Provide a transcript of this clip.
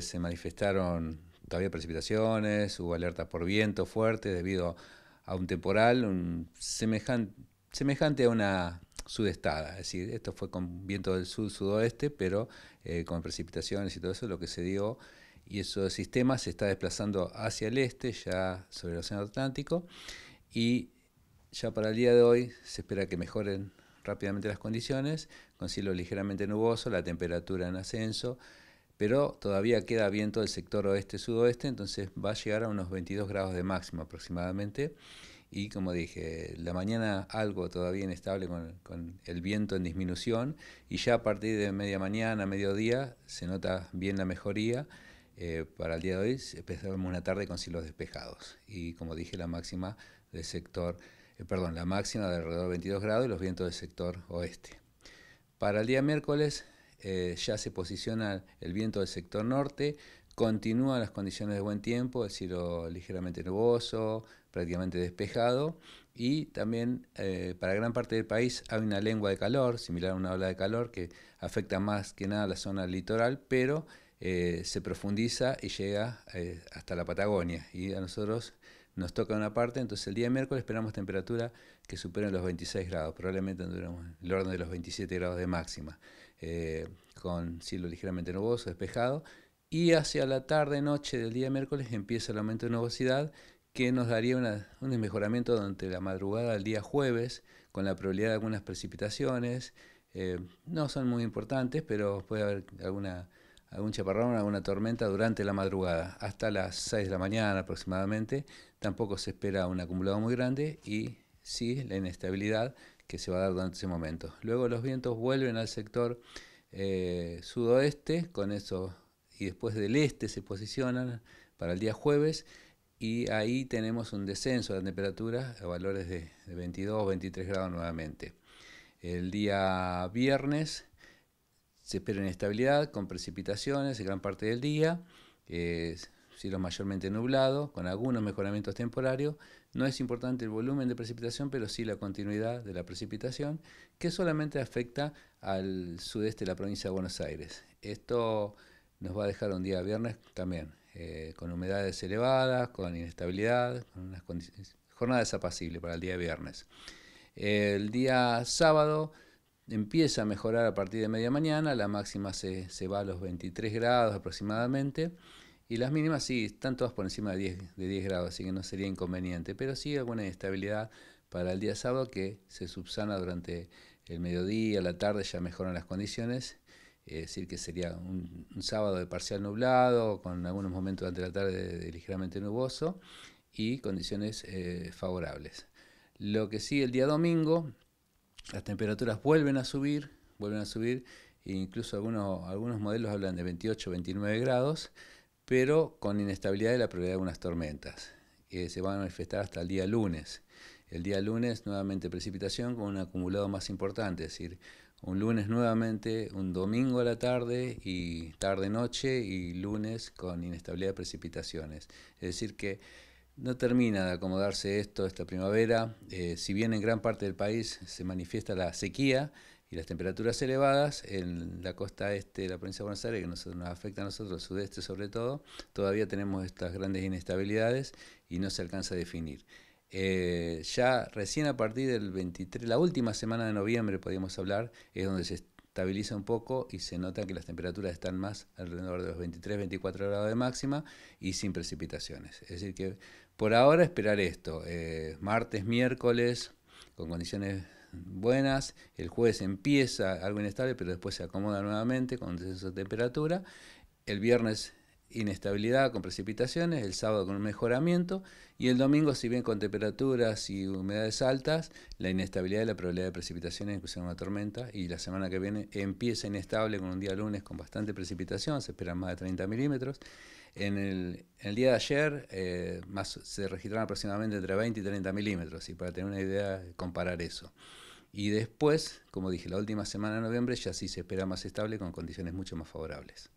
Se manifestaron todavía precipitaciones, hubo alerta por viento fuerte debido a un temporal semejante a una sudestada. Es decir, esto fue con viento del sur-sudoeste, pero eh, con precipitaciones y todo eso, lo que se dio. Y ese sistema se está desplazando hacia el este, ya sobre el Océano Atlántico. Y ya para el día de hoy se espera que mejoren rápidamente las condiciones, con cielo ligeramente nuboso, la temperatura en ascenso pero todavía queda viento del sector oeste-sudoeste, entonces va a llegar a unos 22 grados de máximo aproximadamente. Y como dije, la mañana algo todavía inestable con, el viento en disminución y ya a partir de media mañana, mediodía, se nota bien la mejoría. Eh, para el día de hoy empezamos una tarde con cielos despejados y como dije, la máxima del sector, eh, perdón, la máxima de alrededor de 22 grados y los vientos del sector oeste. Para el día miércoles eh, ya se posiciona el viento del sector norte, continúan las condiciones de buen tiempo, es decir, ligeramente nuboso, prácticamente despejado, y también eh, para gran parte del país hay una lengua de calor, similar a una ola de calor, que afecta más que nada a la zona litoral, pero eh, se profundiza y llega hasta la Patagonia. Y a nosotros nos toca una parte, entonces el día de miércoles esperamos temperatura que superen los 26 grados, probablemente en el orden de los 27 grados de máxima. Eh, con cielo ligeramente nuboso, despejado, y hacia la tarde-noche del día miércoles empieza el aumento de nubosidad que nos daría un mejoramiento durante la madrugada del día jueves, con la probabilidad de algunas precipitaciones. Eh, no son muy importantes, pero puede haber alguna, algún chaparrón, alguna tormenta durante la madrugada, hasta las 6 de la mañana aproximadamente. Tampoco se espera un acumulado muy grande y sí, la inestabilidad que se va a dar durante ese momento. Luego los vientos vuelven al sector eh, sudoeste, con eso, y después del este se posicionan para el día jueves, y ahí tenemos un descenso de la temperatura a valores de, 22 23 grados nuevamente. El día viernes se espera inestabilidad con precipitaciones en gran parte del día. Eh, cielo mayormente nublado, con algunos mejoramientos temporarios. No es importante el volumen de precipitación, pero sí la continuidad de la precipitación, que solamente afecta al sudeste de la provincia de Buenos Aires. Esto nos va a dejar un día viernes también, eh, con humedades elevadas, con inestabilidad, con unas jornadas apacibles para el día viernes. El día sábado empieza a mejorar a partir de media mañana, la máxima se, se va a los 23 grados aproximadamente. Y las mínimas sí, están todas por encima de 10, de 10 grados, así que no sería inconveniente, pero sí alguna inestabilidad para el día sábado que se subsana durante el mediodía, la tarde, ya mejoran las condiciones. Es decir, que sería un, sábado de parcial nublado, con algunos momentos durante la tarde ligeramente nuboso y condiciones eh, favorables. Lo que sí, el día domingo, las temperaturas vuelven a subir, vuelven a subir, e incluso algunos, algunos modelos hablan de 28, 29 grados pero con inestabilidad de la prioridad de unas tormentas, que se van a manifestar hasta el día lunes. El día lunes nuevamente precipitación con un acumulado más importante, es decir, un lunes nuevamente, un domingo a la tarde y tarde-noche y lunes con inestabilidad de precipitaciones. Es decir que no termina de acomodarse esto esta primavera. Eh, si bien en gran parte del país se manifiesta la sequía, y las temperaturas elevadas en la costa este de la provincia de Buenos Aires, que nos afecta a nosotros, el sudeste sobre todo, todavía tenemos estas grandes inestabilidades y no se alcanza a definir. Eh, ya recién a partir del 23, la última semana de noviembre, podríamos hablar, es donde se estabiliza un poco y se nota que las temperaturas están más alrededor de los 23-24 grados de máxima y sin precipitaciones. Es decir que por ahora esperar esto, eh, martes, miércoles, con condiciones buenas, el jueves empieza algo inestable, pero después se acomoda nuevamente con descenso de temperatura, el viernes inestabilidad con precipitaciones, el sábado con un mejoramiento y el domingo, si bien con temperaturas y humedades altas, la inestabilidad y la probabilidad de precipitaciones, sea una tormenta, y la semana que viene empieza inestable con un día lunes con bastante precipitación, se esperan más de 30 milímetros. En el, día de ayer eh, se registraron aproximadamente entre 20 y 30 milímetros, y para tener una idea, comparar eso. Y después, como dije, la última semana de noviembre ya sí se espera más estable con condiciones mucho más favorables.